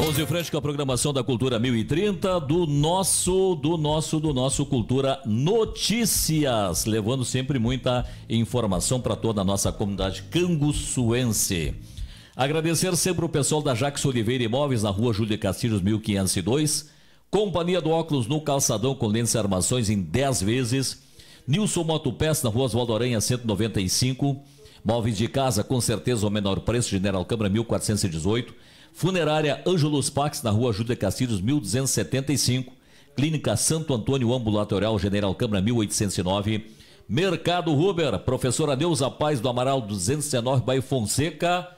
11 frente com a programação da Cultura 1030 do nosso, do nosso, do nosso Cultura Notícias, levando sempre muita informação para toda a nossa comunidade canguçuense. Agradecer sempre o pessoal da Jax Oliveira Imóveis na Rua Júlio Castilhos 1502, Companhia do Óculos no Calçadão com lentes e armações em 10 vezes, Nilson Motopés na Rua Oswaldo Aranha 195, Móveis de casa com certeza o menor preço, General Câmara 1418 Funerária Ângelos Pax, na rua Júlia Castilhos, 1275. Clínica Santo Antônio Ambulatorial General Câmara, 1809. Mercado Ruber, professora Deusa Paz do Amaral, 219, Bairro Fonseca,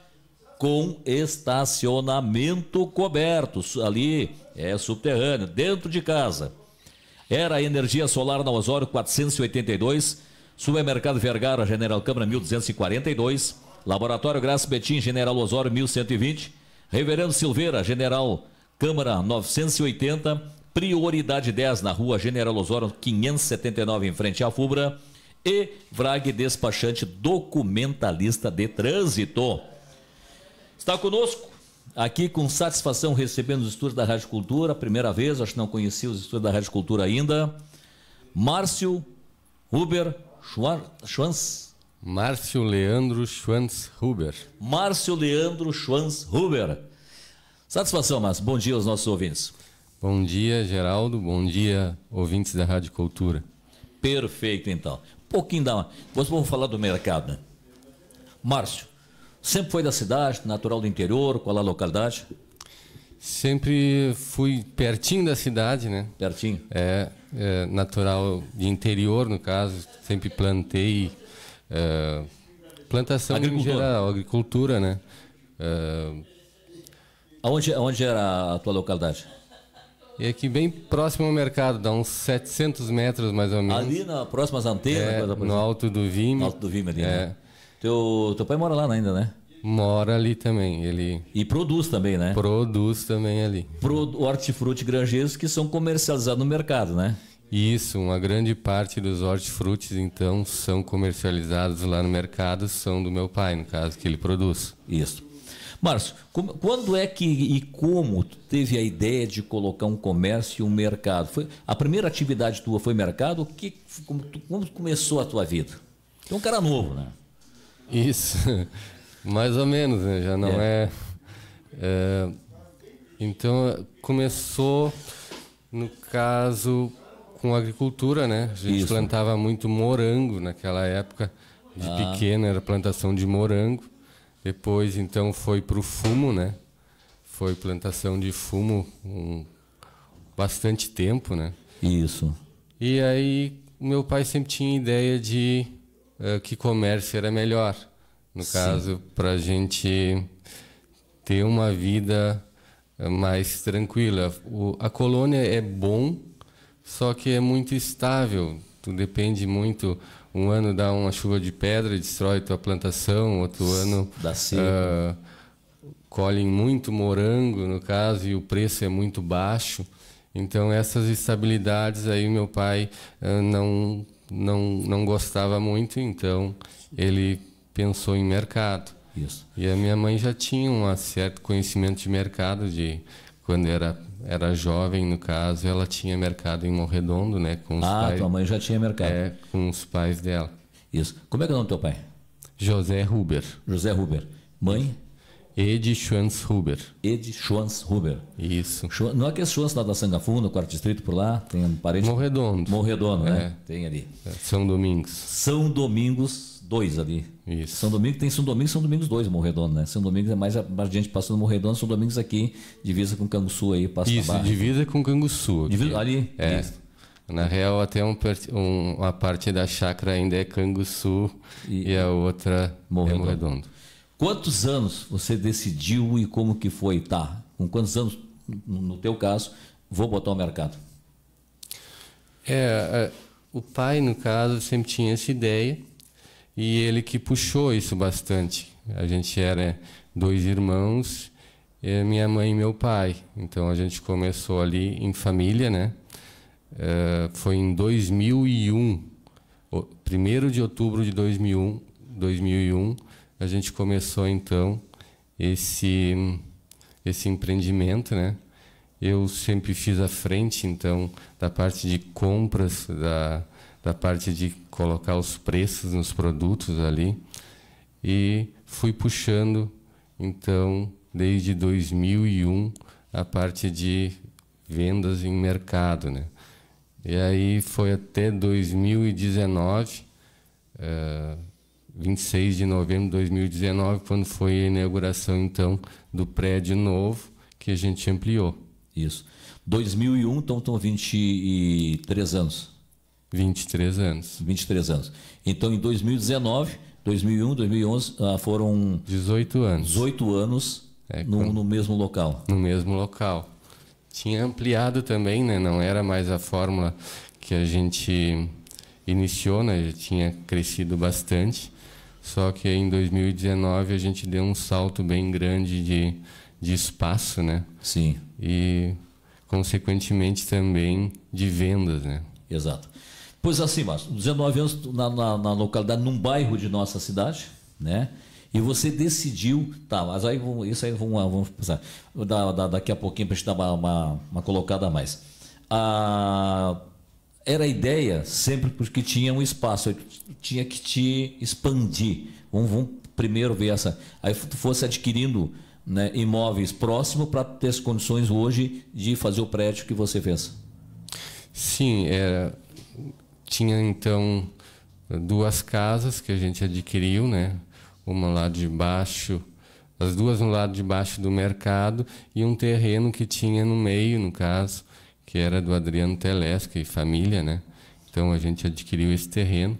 com estacionamento coberto, ali é subterrâneo, dentro de casa. Era Energia Solar na Osório, 482. Supermercado Vergara, General Câmara, 1242. Laboratório Graça Betim, General Osório, 1120. Reverendo Silveira, General Câmara 980, prioridade 10 na rua General Osório 579 em frente à Fubra e Vrag Despachante Documentalista de Trânsito. Está conosco aqui com satisfação recebendo os estudos da Rádio Cultura, primeira vez, acho que não conhecia os estudos da Rádio Cultura ainda. Márcio Huber Schwanz, Márcio Leandro Schwanz Huber. Márcio Leandro Schwanz Huber. Satisfação, Márcio. Bom dia aos nossos ouvintes. Bom dia, Geraldo. Bom dia, ouvintes da Rádio Cultura. Perfeito, então. Um pouquinho da. Vocês vão falar do mercado, né? Márcio, sempre foi da cidade, natural do interior, qual a localidade? Sempre fui pertinho da cidade, né? Pertinho? É, é natural de interior, no caso. Sempre plantei eh, plantação em geral, agricultura, né? Uh, aonde, aonde era a tua localidade? E aqui bem próximo ao mercado, dá uns 700 metros mais ou menos. Ali na próximas antenas, é, coisa, no alto do Vime. No alto do Vime ali, né? é. né? Teu, teu pai mora lá ainda, né? Mora ali também, ele... E produz também, né? Produz também ali. Pro, hortifruti granjeiros que são comercializados no mercado, né? Isso, uma grande parte dos hortifrutis, então, são comercializados lá no mercado, são do meu pai, no caso, que ele produz. Isso. Márcio, quando é que e como teve a ideia de colocar um comércio e um mercado? Foi, a primeira atividade tua foi mercado? Que, como, como começou a tua vida? Tu é um cara novo, né? Isso, mais ou menos, né? Já não é. é, é então, começou, no caso, com agricultura, né? A gente Isso. plantava muito morango naquela época, de ah. pequena era plantação de morango. Depois, então, foi para o fumo, né? Foi plantação de fumo um, bastante tempo, né? Isso. E aí, meu pai sempre tinha ideia de uh, que comércio era melhor. No Sim. caso, para a gente ter uma vida eh, mais tranquila. O, a colônia é bom só que é muito estável. Tu depende muito. Um ano dá uma chuva de pedra, destrói tua plantação, outro ano dá uh, colhem muito morango, no caso, e o preço é muito baixo. Então essas estabilidades aí meu pai uh, não não não gostava muito, então ele pensou em mercado. Isso. E a minha mãe já tinha um certo conhecimento de mercado de quando era era jovem, no caso, ela tinha mercado em Morredondo, né? Com os ah, pais, tua mãe já tinha mercado. É, com os pais dela. Isso. Como é que é o nome do teu pai? José Huber. José Huber. Mãe? Edi Ed Edi Huber. Isso. Não é que é Schwanz lá da Sangafunda, no quarto distrito por lá? Tem um parede. Morredondo. Morredondo, né? é. né? Tem ali. É. São Domingos. São Domingos 2 ali. Isso. São Domingos tem São Domingos São Domingos 2, Morredondo, né? São Domingos é mais adiante passando Morredondo, São Domingos aqui, divisa com Canguçu aí, passa Isso, divisa com Canguçu. Divisa, ali. É. Isso. Na real, até um, um, uma parte da chácara ainda é Canguçu e, e a outra Morredondo. é Morredondo. Quantos anos você decidiu e como que foi? Tá, com quantos anos, no teu caso, vou botar o mercado? É, é, o pai, no caso, sempre tinha essa ideia e ele que puxou isso bastante. A gente era dois irmãos, é, minha mãe e meu pai. Então a gente começou ali em família, né? É, foi em 2001, 1 de outubro de 2001, 2001 a gente começou então esse esse empreendimento, né? Eu sempre fiz a frente então da parte de compras, da da parte de colocar os preços nos produtos ali e fui puxando então desde 2001 a parte de vendas em mercado, né? E aí foi até 2019 uh, 26 de novembro de 2019, quando foi a inauguração, então, do prédio novo que a gente ampliou. Isso. 2001, então, estão 23 anos. 23 anos. 23 anos. Então, em 2019, 2001, 2011, foram... 18 anos. 18 anos é, no, quando... no mesmo local. No mesmo local. Tinha ampliado também, né? Não era mais a fórmula que a gente iniciou, né? Já tinha crescido bastante. Só que em 2019 a gente deu um salto bem grande de, de espaço, né? Sim. E, consequentemente, também de vendas, né? Exato. Pois assim, Márcio, 19 anos na, na, na localidade, num bairro de nossa cidade, né? E você decidiu, tá, mas aí isso aí vamos, vamos pensar. Da, da, daqui a pouquinho para a gente dar uma, uma, uma colocada a mais. Ah, era a ideia sempre porque tinha um espaço, tinha que te expandir. Vamos, vamos primeiro ver essa. Aí tu fosse adquirindo né, imóveis próximo para ter as condições hoje de fazer o prédio que você fez. Sim, era, tinha então duas casas que a gente adquiriu, né? Uma lá de baixo, as duas no lado de baixo do mercado e um terreno que tinha no meio, no caso, que era do Adriano Telesca e família, né? Então a gente adquiriu esse terreno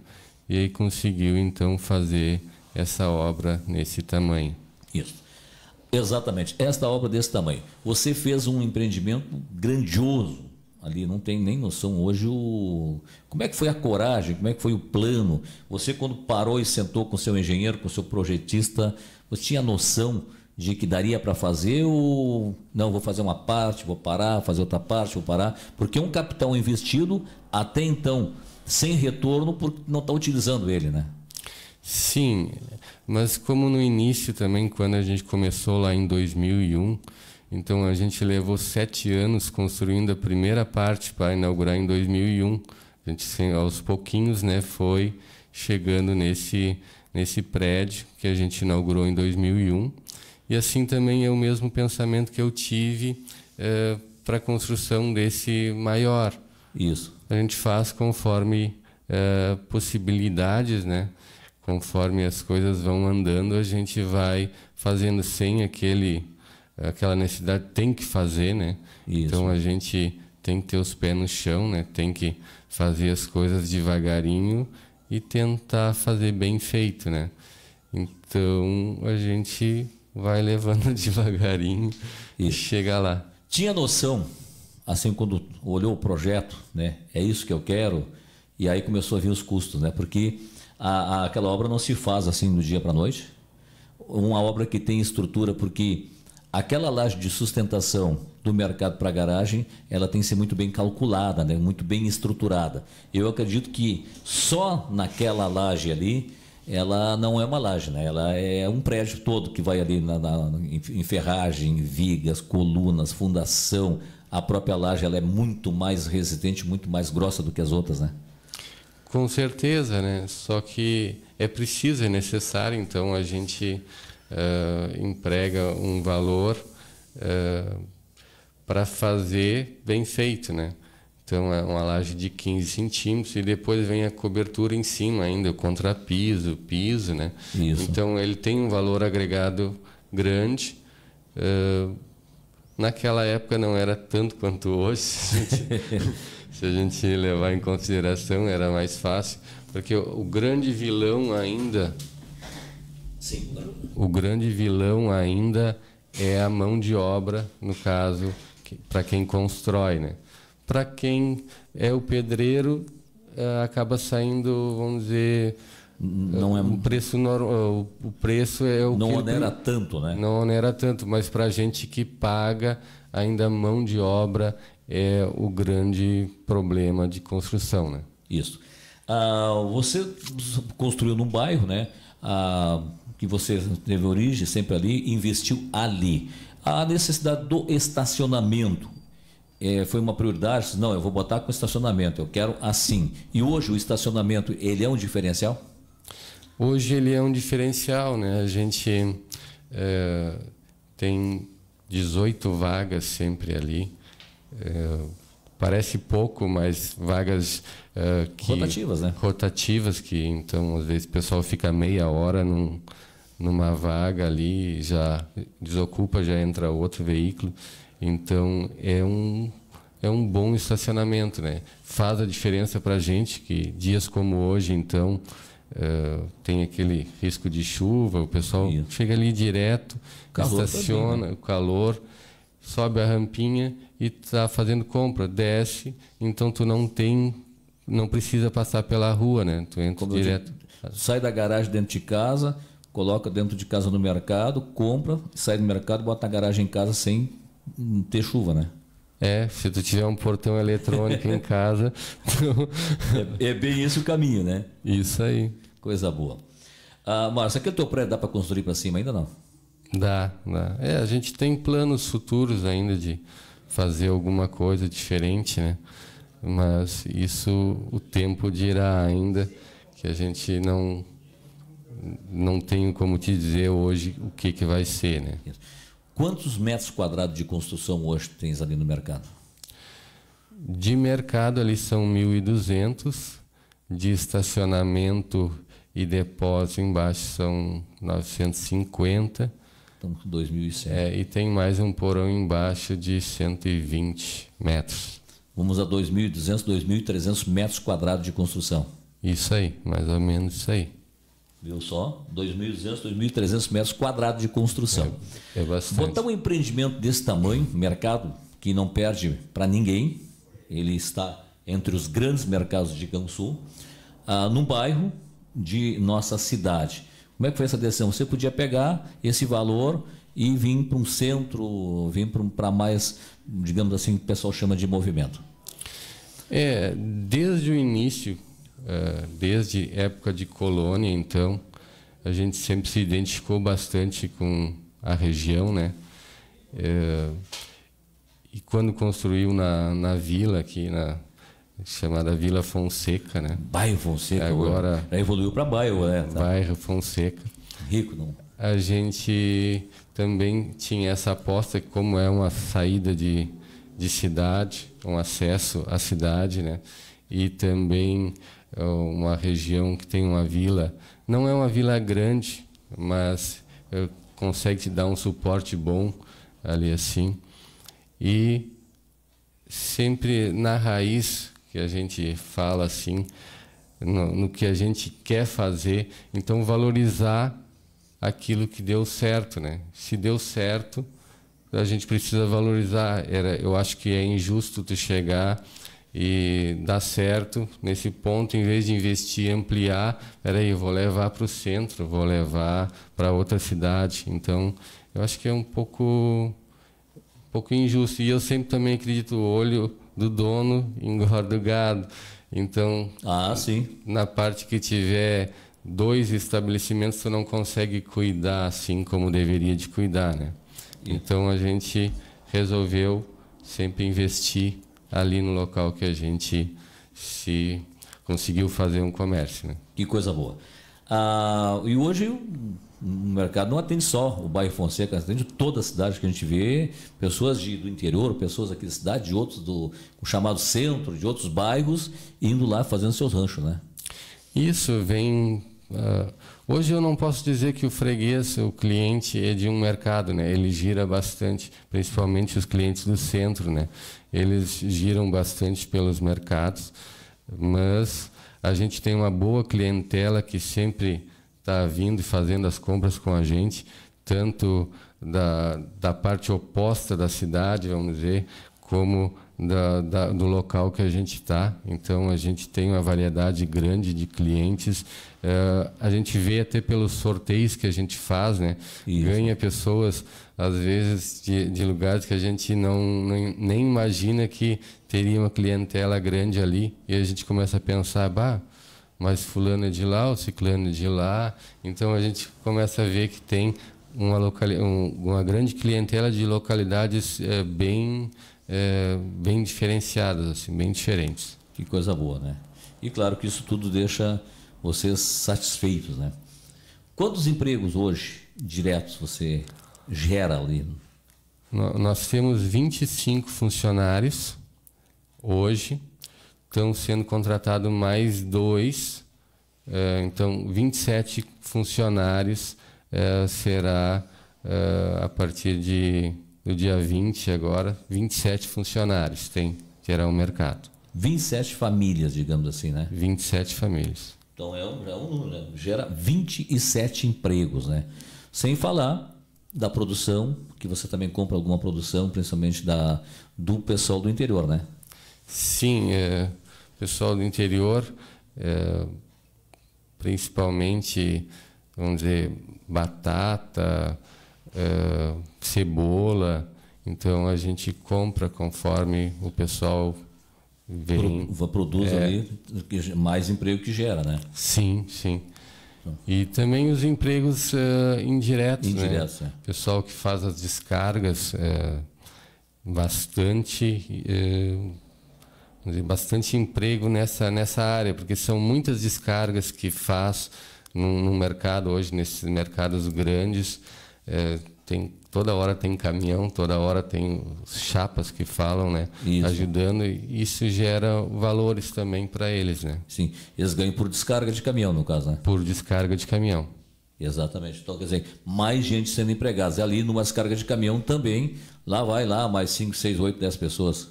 e aí conseguiu então fazer essa obra nesse tamanho. Isso. Exatamente, esta obra desse tamanho. Você fez um empreendimento grandioso ali, não tem nem noção hoje o como é que foi a coragem, como é que foi o plano. Você quando parou e sentou com seu engenheiro, com seu projetista, você tinha noção de que daria para fazer ou não, vou fazer uma parte, vou parar, fazer outra parte, vou parar, porque um capital investido até então sem retorno porque não está utilizando ele, né? Sim, mas como no início também, quando a gente começou lá em 2001, então a gente levou sete anos construindo a primeira parte para inaugurar em 2001. A gente aos pouquinhos, né, foi chegando nesse nesse prédio que a gente inaugurou em 2001 e assim também é o mesmo pensamento que eu tive eh, para a construção desse maior. Isso. A gente faz conforme eh, possibilidades, né? Conforme as coisas vão andando, a gente vai fazendo sem aquele aquela necessidade tem que fazer, né? Isso. Então a gente tem que ter os pés no chão, né? Tem que fazer as coisas devagarinho e tentar fazer bem feito, né? Então a gente vai levando devagarinho e, chega lá. Tinha noção, assim, quando olhou o projeto, né? É isso que eu quero. E aí começou a vir os custos, né? Porque a, a, aquela obra não se faz assim do dia para a noite. Uma obra que tem estrutura, porque aquela laje de sustentação do mercado para a garagem, ela tem que ser muito bem calculada, né? muito bem estruturada. Eu acredito que só naquela laje ali ela não é uma laje, né? ela é um prédio todo que vai ali na, na, em ferragem, vigas, colunas, fundação. A própria laje ela é muito mais resistente, muito mais grossa do que as outras, né? Com certeza, né? Só que é preciso, é necessário, então a gente uh, emprega um valor uh, eh, para fazer bem feito, né? Então é uma laje de 15 centímetros e depois vem a cobertura em cima ainda, o contrapiso, piso, né? Isso. Então ele tem um valor agregado grande. Uh, naquela época não era tanto quanto hoje. Se a, gente, levar em consideração era mais fácil, porque o, o grande vilão ainda Sim. o grande vilão ainda é a mão de obra, no caso, que, para quem constrói, né? para quem é o pedreiro é, acaba saindo, vamos dizer, não é um preço normal, o preço é o não que onera tanto, né? Não onera tanto, mas para a gente que paga ainda mão de obra é o grande problema de construção, né? Isso. Ah, você construiu num bairro, né? Ah, que você teve origem sempre ali, investiu ali. A necessidade do estacionamento, é, foi uma prioridade, não, eu vou botar com estacionamento, eu quero assim. E hoje o estacionamento, ele é um diferencial? Hoje ele é um diferencial, né? A gente é, tem 18 vagas sempre ali. É, parece pouco, mas vagas é, que, rotativas, né? Rotativas que então às vezes o pessoal fica meia hora num, numa vaga ali, já desocupa, já entra outro veículo. Então é um é um bom estacionamento, né? Faz a diferença para a gente que dias como hoje, então uh, tem aquele risco de chuva, o pessoal Isso. chega ali direto, calor tá estaciona, também, né? o calor, sobe a rampinha e está fazendo compra, desce, então tu não tem, não precisa passar pela rua, né? Tu entra direto. Sai da garagem dentro de casa, coloca dentro de casa no mercado, compra, sai do mercado, bota na garagem em casa sem ter chuva, né? É, se tu tiver um portão eletrônico em casa. Tu... é, é, bem esse o caminho, né? Isso aí. Coisa boa. Ah, Márcio, aquele é teu prédio dá para construir para cima ainda não? Dá, dá. É, a gente tem planos futuros ainda de fazer alguma coisa diferente, né? Mas isso o tempo dirá ainda que a gente não não tem como te dizer hoje o que que vai ser, né? Isso. Quantos metros quadrados de construção hoje tens ali no mercado? De mercado ali são 1.200, de estacionamento e depósito embaixo são 950. Então, 2.100. É, e tem mais um porão embaixo de 120 metros. Vamos a 2.200, 2.300 metros quadrados de construção. Isso aí, mais ou menos isso aí viu só? 2.200, 2.300 metros quadrados de construção. É, é bastante. Botar um empreendimento desse tamanho, mercado que não perde para ninguém, ele está entre os grandes mercados de Cansul, ah, num bairro de nossa cidade. Como é que foi essa decisão? Você podia pegar esse valor e vir para um centro, vir para mais, digamos assim, o pessoal chama de movimento. É, desde o início, eh, desde época de colônia, então, a gente sempre se identificou bastante com a região, né? Eh, e quando construiu na, na vila aqui, na chamada Vila Fonseca, né? Bairro Fonseca. É, agora evoluiu para bairro, né? Bairro Fonseca. Rico, não? A gente também tinha essa aposta como é uma saída de, de cidade, um acesso à cidade, né? E também é uma região que tem uma vila. Não é uma vila grande, mas é, consegue te dar um suporte bom ali assim. E sempre na raiz que a gente fala assim, no, no, que a gente quer fazer, então valorizar aquilo que deu certo, né? Se deu certo, a gente precisa valorizar. Era, eu acho que é injusto tu chegar e dá certo nesse ponto em vez de investir ampliar peraí eu vou levar para o centro vou levar para outra cidade então eu acho que é um pouco um pouco injusto e eu sempre também acredito o olho do dono engorda o gado então ah sim na parte que tiver dois estabelecimentos você não consegue cuidar assim como deveria de cuidar né então a gente resolveu sempre investir ali no local que a gente se conseguiu fazer um comércio. Né? Que coisa boa. Ah, e hoje o mercado não atende só o bairro Fonseca, atende toda a cidade que a gente vê, pessoas de, do interior, pessoas aqui da cidade, de outros do o chamado centro, de outros bairros, indo lá fazendo seus ranchos, né? Isso vem. Uh, hoje eu não posso dizer que o freguês, o cliente, é de um mercado, né? Ele gira bastante, principalmente os clientes do centro, né? eles giram bastante pelos mercados, mas a gente tem uma boa clientela que sempre está vindo e fazendo as compras com a gente, tanto da, da parte oposta da cidade, vamos dizer, como da, da, do local que a gente está. Então, a gente tem uma variedade grande de clientes. Eh, a gente vê até pelos sorteios que a gente faz, né? Isso. ganha pessoas, às vezes, de, de lugares que a gente não, nem, nem, imagina que teria uma clientela grande ali. E a gente começa a pensar, bah, mas fulano é de lá, o ciclano é de lá. Então, a gente começa a ver que tem uma, uma grande clientela de localidades é, bem é, bem diferenciadas, assim, bem diferentes. Que coisa boa, né? E claro que isso tudo deixa vocês satisfeitos, né? Quantos empregos hoje diretos você gera ali? Nós temos 25 funcionários hoje, estão sendo contratados mais dois, é, então 27 funcionários é, será é, a partir de no dia 20 agora, 27 funcionários tem o Mercado. 27 famílias, digamos assim, né? 27 famílias. Então é um, é um número, né? gera 27 empregos, né? Sem falar da produção, que você também compra alguma produção, principalmente da, do pessoal do interior, né? Sim, é, pessoal do interior, é, principalmente, vamos dizer, batata, uh, cebola. Então a gente compra conforme o pessoal vem. Pro, produz é, ali mais emprego que gera, né? Sim, sim. Então. E também os empregos uh, eh, indiretos, indiretos né? É. Pessoal que faz as descargas, uh, bastante, uh, bastante emprego nessa nessa área, porque são muitas descargas que faz no, no mercado hoje nesses mercados grandes é, tem, toda hora tem caminhão, toda hora tem chapas que falam, né? Isso. Ajudando e isso gera valores também para eles, né? Sim, eles ganham por descarga de caminhão, no caso, né? Por descarga de caminhão. Exatamente. Então, quer dizer, mais gente sendo empregada. Ali, numa descarga de caminhão também, lá vai lá mais 5, 6, 8, 10 pessoas.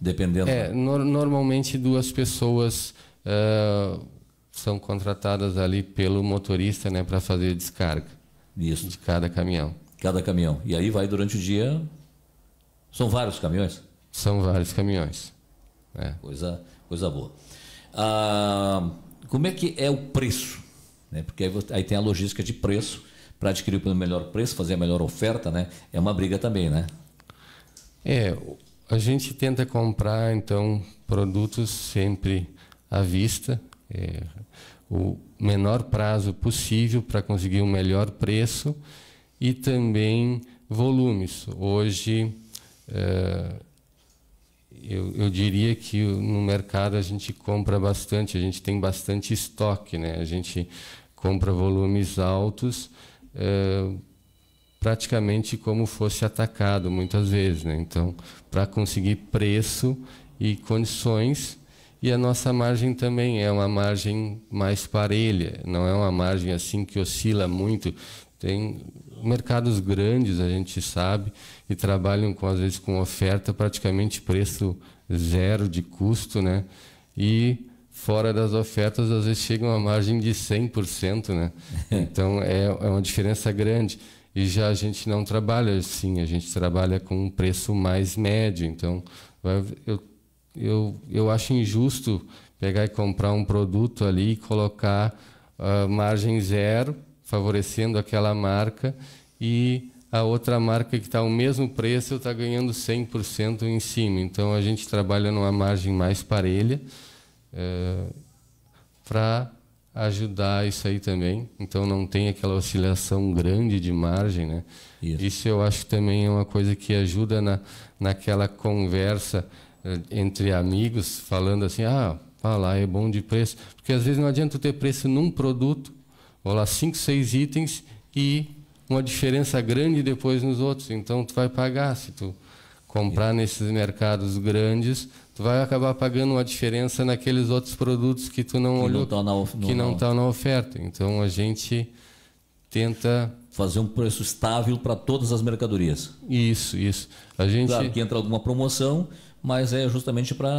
Dependendo. É, né. no normalmente duas pessoas uh, são contratadas ali pelo motorista né, para fazer descarga. Isso. De cada caminhão. Cada caminhão. E aí vai durante o dia. São vários caminhões? São vários caminhões. É. Coisa, coisa boa. Ah, como é que é o preço? Né? Porque aí, aí tem a logística de preço para adquirir pelo melhor preço, fazer a melhor oferta, né? É uma briga também, né? É, a gente tenta comprar então produtos sempre à vista. É, o, menor prazo possível para conseguir o um melhor preço e também volumes. Hoje, eh, eu, eu, diria que no mercado a gente compra bastante, a gente tem bastante estoque, né? a gente compra volumes altos, eh, praticamente como fosse atacado muitas vezes. Né? Então, para conseguir preço e condições e a nossa margem também é uma margem mais parelha, não é uma margem assim que oscila muito. Tem mercados grandes, a gente sabe, e trabalham com às vezes com oferta praticamente preço zero de custo, né? E fora das ofertas às vezes chegam a margem de 100%, né? Então é, é uma diferença grande. E já a gente não trabalha assim, a gente trabalha com um preço mais médio. Então eu eu, eu acho injusto pegar e comprar um produto ali e colocar uh, margem zero, favorecendo aquela marca, e a outra marca que está o mesmo preço está ganhando 100% em cima. Então a gente trabalha numa margem mais parelha uh, eh, para ajudar isso aí também. Então não tem aquela oscilação grande de margem, né? Isso, isso eu acho que também é uma coisa que ajuda na, naquela conversa eh, entre amigos falando assim, ah, ah, lá é bom de preço. Porque às vezes não adianta ter preço num produto, ou lá cinco, seis itens e uma diferença grande depois nos outros. Então tu vai pagar se tu comprar nesses mercados grandes, tu vai acabar pagando uma diferença naqueles outros produtos que tu não que olhou, tá não tá que não estão na oferta. Então a gente tenta fazer um preço estável para todas as mercadorias. Isso, isso. A gente Claro que entra alguma promoção, mas é justamente para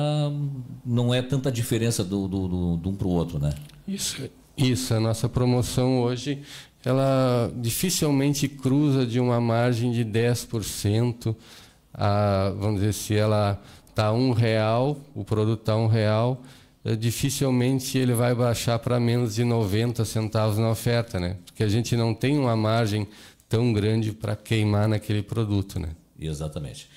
não é tanta diferença do, do, do, de um para o outro, né? Isso, isso. A nossa promoção hoje ela dificilmente cruza de uma margem de 10% a, vamos dizer, se ela está um real, o produto está um real, eh, dificilmente ele vai baixar para menos de 90 centavos na oferta, né? Porque a gente não tem uma margem tão grande para queimar naquele produto, né? Exatamente.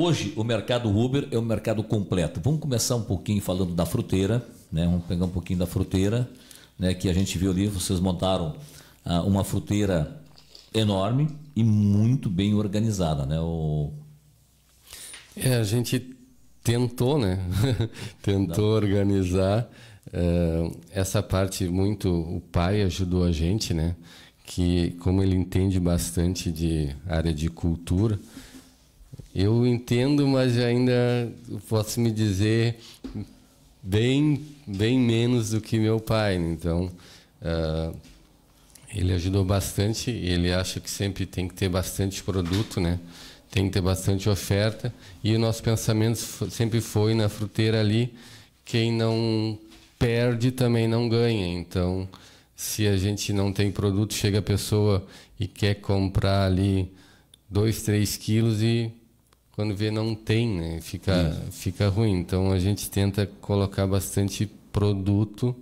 Hoje, o mercado Uber é um mercado completo. Vamos começar um pouquinho falando da fruteira, né? Vamos pegar um pouquinho da fruteira, né? Que a gente viu ali, vocês montaram ah, uma fruteira enorme e muito bem organizada, né? O... É, a gente tentou, né? tentou organizar uh, essa parte muito. O pai ajudou a gente, né? Que como ele entende bastante de área de cultura eu entendo, mas ainda posso me dizer bem, bem menos do que meu pai. Né? Então, uh, ele ajudou bastante. Ele acha que sempre tem que ter bastante produto, né? Tem que ter bastante oferta. E o nosso pensamento sempre foi na fruteira ali, quem não perde também não ganha. Então, se a gente não tem produto, chega a pessoa e quer comprar ali dois, três quilos e quando vê não tem, né? Fica, hum. fica ruim. Então a gente tenta colocar bastante produto,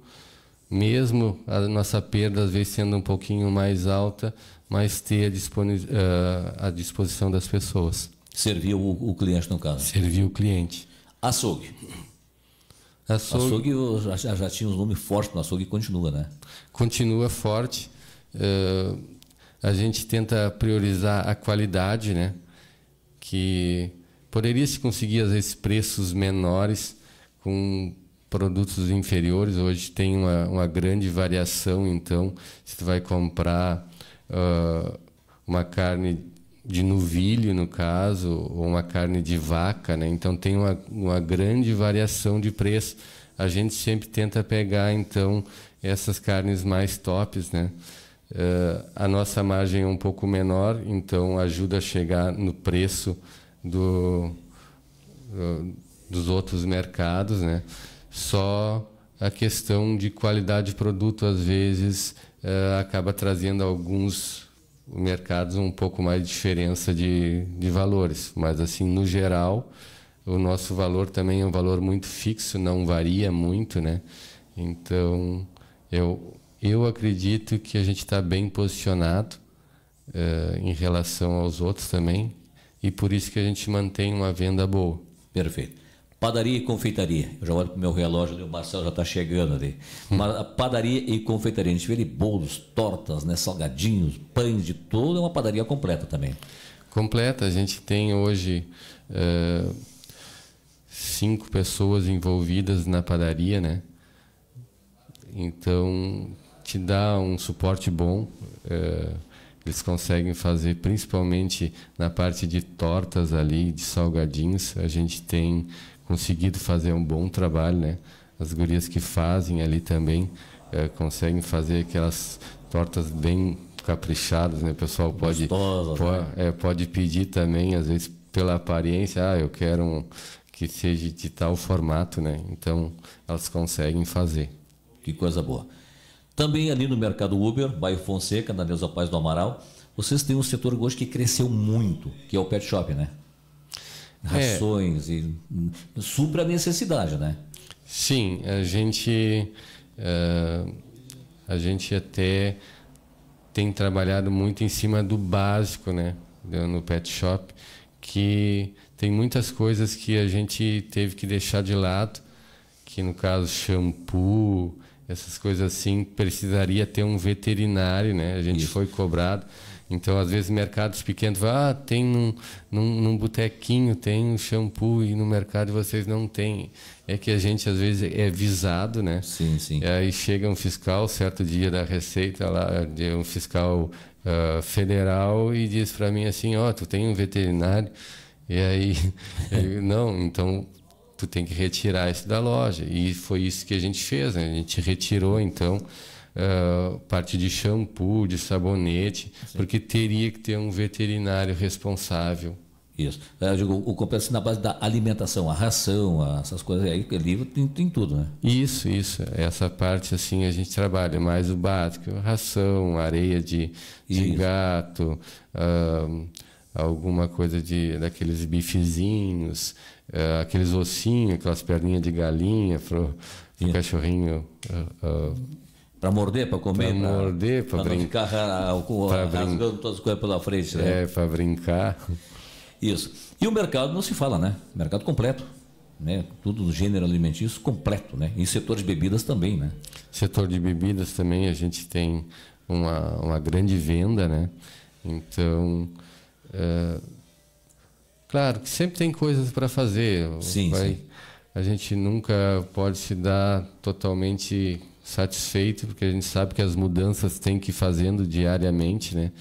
mesmo a nossa perda às vezes sendo um pouquinho mais alta, mas ter a, eh, disposição das pessoas. serviu o, o, cliente no caso. serviu o cliente. Açougue. Açougue, açougue já, já tinha um nome forte no açougue e continua, né? Continua forte. Uh, a gente tenta priorizar a qualidade, né? que poderia se conseguir às vezes preços menores com produtos inferiores. Hoje tem uma, uma grande variação, então, se tu vai comprar uh, uma carne de novilho, no caso, ou uma carne de vaca, né? Então tem uma, uma grande variação de preço. A gente sempre tenta pegar, então, essas carnes mais tops, né? Uh, a nossa margem é um pouco menor, então ajuda a chegar no preço do, dos outros mercados. Né? Só a questão de qualidade de produto, às vezes, uh, acaba trazendo alguns mercados um pouco mais de diferença de, de valores. Mas, assim, no geral, o nosso valor também é um valor muito fixo, não varia muito. Né? Então, eu eu acredito que a gente está bem posicionado uh, em relação aos outros também e por isso que a gente mantém uma venda boa. Perfeito. Padaria e confeitaria. Eu já olho para o meu relógio o Marcelo já está chegando ali. Hum. padaria e confeitaria. A gente vê bolos, tortas, né, salgadinhos, pães de tudo. É uma padaria completa também. Completa. A gente tem hoje uh, cinco pessoas envolvidas na padaria, né? Então, te dá um suporte bom. É, eles conseguem fazer, principalmente na parte de tortas ali, de salgadinhos, a gente tem conseguido fazer um bom trabalho, né? As gurias que fazem ali também é, conseguem fazer aquelas tortas bem caprichadas, né? O pessoal pode, Gostosa, pode, né? é, pode pedir também, às vezes pela aparência, ah, eu quero um, que seja de tal formato, né? Então elas conseguem fazer. Que coisa boa. Também ali no mercado Uber, bairro Fonseca, na Neuza Paz do Amaral, vocês têm um setor hoje que cresceu muito, que é o pet shop, né? É. Rações é. e supra a necessidade, né? Sim, a gente uh, a gente até tem trabalhado muito em cima do básico, né, no pet shop, que tem muitas coisas que a gente teve que deixar de lado, que no caso shampoo, essas coisas assim, precisaria ter um veterinário, né? A gente Isso. foi cobrado. Então, às vezes, mercados pequenos, ah, tem num, num, num botequinho, tem um shampoo e no mercado vocês não têm. É que a gente, às vezes, é visado, né? Sim, sim. E aí chega um fiscal, certo dia da Receita, lá, de um fiscal uh, federal, e diz para mim assim: ó, oh, tu tem um veterinário. E aí, eu, não, então tu tem que retirar isso da loja. E foi isso que a gente fez, né? A gente retirou, então, uh, parte de shampoo, de sabonete, Sim. porque teria que ter um veterinário responsável. Isso. É, eu digo, o compensa na base da alimentação, a ração, a, essas coisas aí, o livro tem, tem, tudo, né? Isso, isso. Essa parte, assim, a gente trabalha mais o básico, ração, areia de, de gato... Uh, alguma coisa de daqueles bifezinhos, uh, aqueles ossinhos, aquelas perninhas de galinha para o cachorrinho. Uh, eh, uh, eh, para morder, para comer, para morder, para brincar, para rasgando todas as coisas pela frente, né? É, para brincar. Isso. E o mercado não se fala, né? Mercado completo, né? Tudo do gênero alimentício completo, né? E setor de bebidas também, né? Setor de bebidas também a gente tem uma, uma grande venda, né? Então, é, claro que sempre tem coisas para fazer. Sim, vai, sim. A gente nunca pode se dar totalmente satisfeito, porque a gente sabe que as mudanças tem que ir fazendo diariamente, né?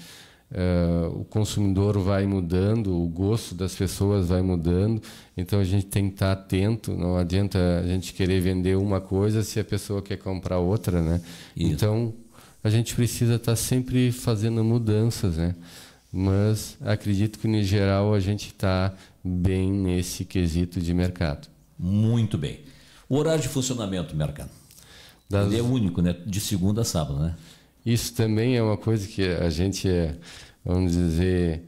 Uh, o consumidor vai mudando, o gosto das pessoas vai mudando, então a gente tem que estar tá atento. Não adianta a gente querer vender uma coisa se a pessoa quer comprar outra, né? Isso. Então a gente precisa estar tá sempre fazendo mudanças, né? mas acredito que no geral a gente está bem nesse quesito de mercado. Muito bem. O horário de funcionamento do mercado? Das... Ele é único, né? De segunda a sábado, né? Isso também é uma coisa que a gente, é, vamos dizer,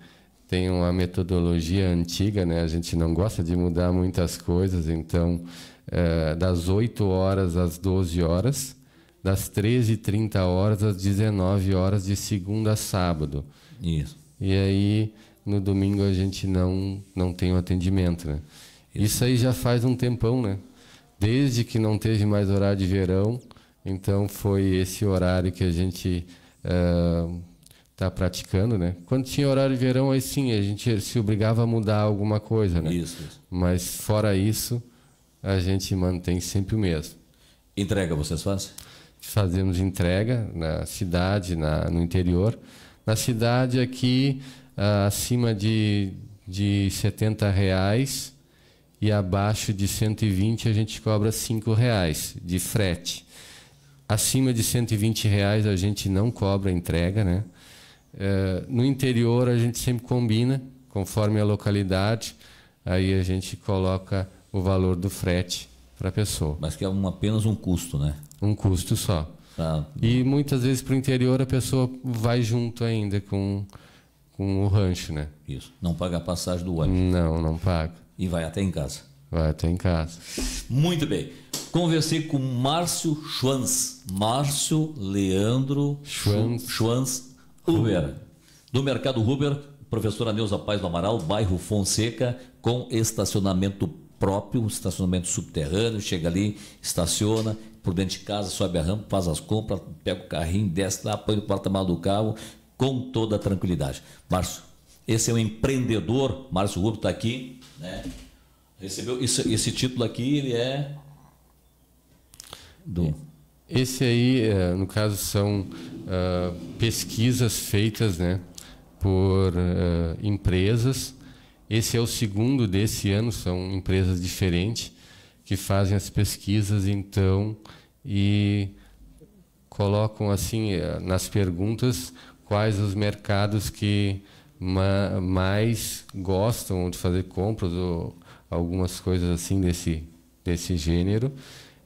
tem uma metodologia antiga, né? A gente não gosta de mudar muitas coisas, então, é, das 8 horas às 12 horas, das 13h30 às 19 horas de segunda a sábado. Isso e aí no domingo a gente não não tem o atendimento, né? Isso aí já faz um tempão, né? Desde que não teve mais horário de verão, então foi esse horário que a gente está ah, uh, praticando, né? Quando tinha horário de verão, aí sim a gente se obrigava a mudar alguma coisa, né? Isso. Mas fora isso, a gente mantém sempre o mesmo. Entrega vocês fazem? Fazemos entrega na cidade, na, no interior. Na cidade aqui, ah, acima de, de 70 reais e abaixo de 120 a gente cobra 5 reais de frete. Acima de 120 reais a gente não cobra entrega, né? Eh, no interior a gente sempre combina, conforme a localidade, aí a gente coloca o valor do frete para a pessoa. Mas que é um, apenas um custo, né? Um custo só. Ah. E muitas vezes para o interior a pessoa vai junto ainda com, com o rancho, né? Isso. Não paga a passagem do ônibus. Não, não paga. E vai até em casa. Vai até em casa. Muito bem. Conversei com Márcio Schwanz. Márcio Leandro Schwanz, Schwanz Uber. Do Mercado Uber, professora Neuza Paz do Amaral, bairro Fonseca, com estacionamento próprio, um estacionamento subterrâneo, chega ali, estaciona, por dentro de casa, sobe a rampa, faz as compras, pega o carrinho, desce lá, põe no porta-mal do carro com toda tranquilidade. Márcio, esse é um empreendedor, Márcio Rubio está aqui, né? Recebeu esse, esse título aqui, ele é do esse aí, é, no caso, são uh, pesquisas feitas, né, por uh, empresas. Esse é o segundo desse ano, são empresas diferentes que fazem as pesquisas, então e colocam assim eh, nas perguntas quais os mercados que ma mais gostam de fazer compras ou algumas coisas assim desse desse gênero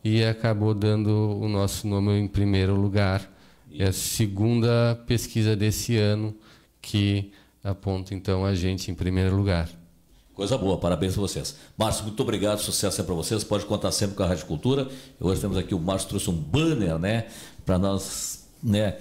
e acabou dando o nosso nome em primeiro lugar. É a segunda pesquisa desse ano que aponta então a gente em primeiro lugar. Coisa boa, parabéns a vocês. Márcio, muito obrigado, sucesso é para vocês. Pode contar sempre com a Rádio Cultura. Hoje temos aqui o Márcio trouxe um banner, né, para nós, né,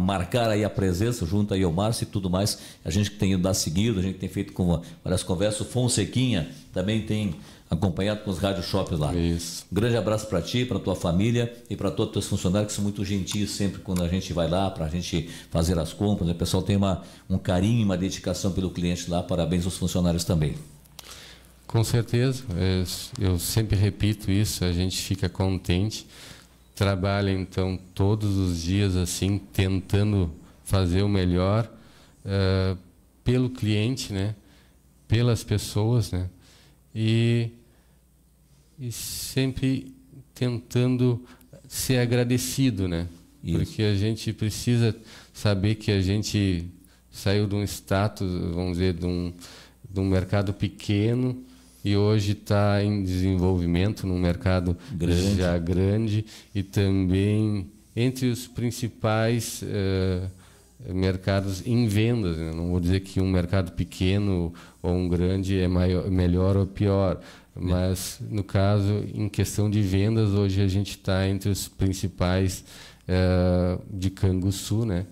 marcar aí a presença junto aí ao Márcio e tudo mais. A gente que tem ido dar seguido, a gente tem feito com várias conversas. O Fonsequinha também tem acompanhado com os rádio shops lá. Isso. Um grande abraço para ti, para tua família e para todos os teus funcionários que são muito gentis sempre quando a gente vai lá para a gente fazer as compras. Né? O pessoal tem uma, um carinho e uma dedicação pelo cliente lá. Parabéns aos funcionários também. Com certeza, é, eu sempre repito isso, a gente fica contente. Trabalha então todos os dias assim, tentando fazer o melhor uh, pelo cliente, né? pelas pessoas. Né? E e sempre tentando ser agradecido, né? Isso. Porque a gente precisa saber que a gente saiu de um status, vamos dizer, de um, de um mercado pequeno e hoje está em desenvolvimento num mercado grande. já grande e também entre os principais uh, mercados em vendas. Né? Não vou dizer que um mercado pequeno ou um grande é maior, melhor ou pior. Mas, no caso, em questão de vendas, hoje a gente está entre os principais uh, de Canguçu. Né?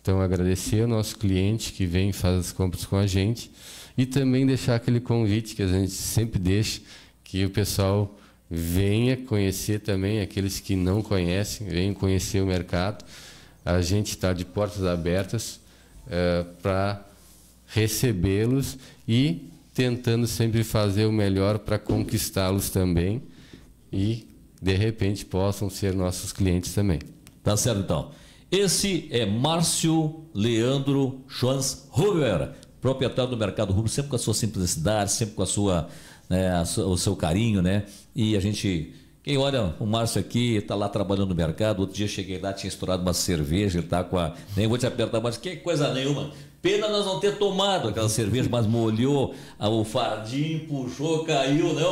Então, agradecer ao nosso cliente que vem e faz as compras com a gente e também deixar aquele convite que a gente sempre deixa, que o pessoal venha conhecer também, aqueles que não conhecem, venham conhecer o mercado. A gente está de portas abertas uh, eh, para recebê-los e tentando sempre fazer o melhor para conquistá-los também e, de repente, possam ser nossos clientes também. Tá certo, então. Esse é Márcio Leandro Schwanz Huber, proprietário do Mercado Rubro, sempre com a sua simplicidade, sempre com a sua, né, o seu carinho, né? E a gente quem olha o Márcio aqui, está lá trabalhando no mercado. Outro dia cheguei lá, tinha estourado uma cerveja, ele está com a. Nem vou te apertar, mas que coisa nenhuma. Pena nós não ter tomado aquela cerveja, mas molhou o fardinho, puxou, caiu, né,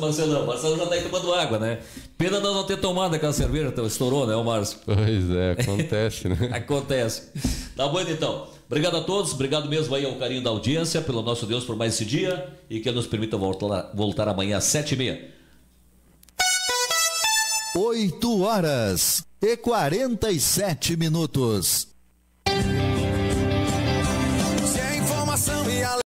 Marcelão? Marcelo já está aí tomando água, né? Pena nós não ter tomado aquela cerveja, então estourou, né, Márcio? Pois é, acontece, né? acontece. Tá bom, então. Obrigado a todos, obrigado mesmo aí ao carinho da audiência, pelo nosso Deus por mais esse dia e que nos permita voltar, voltar amanhã às sete e meia. Oito horas e quarenta e sete minutos.